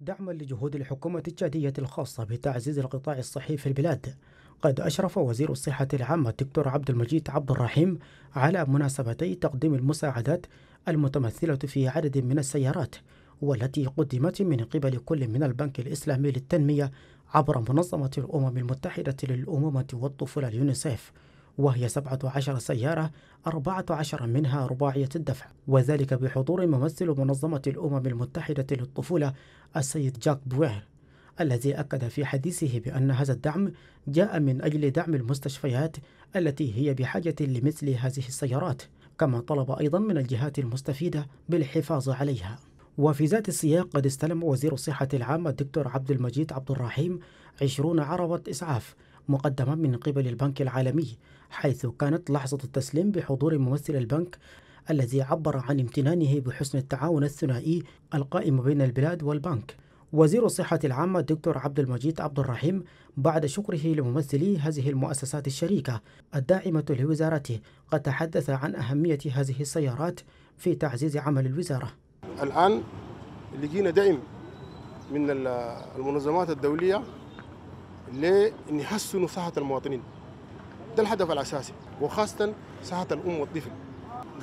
دعما لجهود الحكومة التشادية الخاصة بتعزيز القطاع الصحي في البلاد قد أشرف وزير الصحة العامة الدكتور عبد المجيد عبد الرحيم على مناسبتي تقديم المساعدات المتمثلة في عدد من السيارات والتي قدمت من قبل كل من البنك الإسلامي للتنمية عبر منظمة الأمم المتحدة للأمومة والطفولة اليونيسيف وهي 17 سيارة 14 منها رباعية الدفع وذلك بحضور ممثل منظمة الأمم المتحدة للطفولة السيد جاك بوير الذي أكد في حديثه بأن هذا الدعم جاء من أجل دعم المستشفيات التي هي بحاجة لمثل هذه السيارات كما طلب أيضا من الجهات المستفيدة بالحفاظ عليها وفي ذات السياق قد استلم وزير الصحة العامة الدكتور عبد المجيد عبد الرحيم 20 عربة إسعاف مقدما من قبل البنك العالمي حيث كانت لحظة التسليم بحضور ممثل البنك الذي عبر عن امتنانه بحسن التعاون الثنائي القائم بين البلاد والبنك وزير الصحة العامة الدكتور عبد المجيد عبد الرحيم بعد شكره لممثلي هذه المؤسسات الشريكة الداعمة لوزارته قد تحدث عن أهمية هذه السيارات في تعزيز عمل الوزارة الآن لقينا دعم من المنظمات الدولية لأن يحسنوا صحة المواطنين ده الهدف الأساسي وخاصة صحة الأم والطفل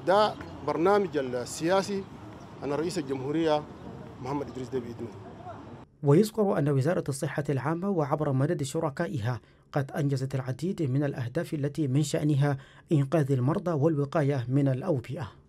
ده برنامج السياسي أنا رئيس الجمهورية محمد إدريس ده بإذنه ويذكر أن وزارة الصحة العامة وعبر مدد شركائها قد أنجزت العديد من الأهداف التي من شأنها إنقاذ المرضى والوقاية من الأوبئة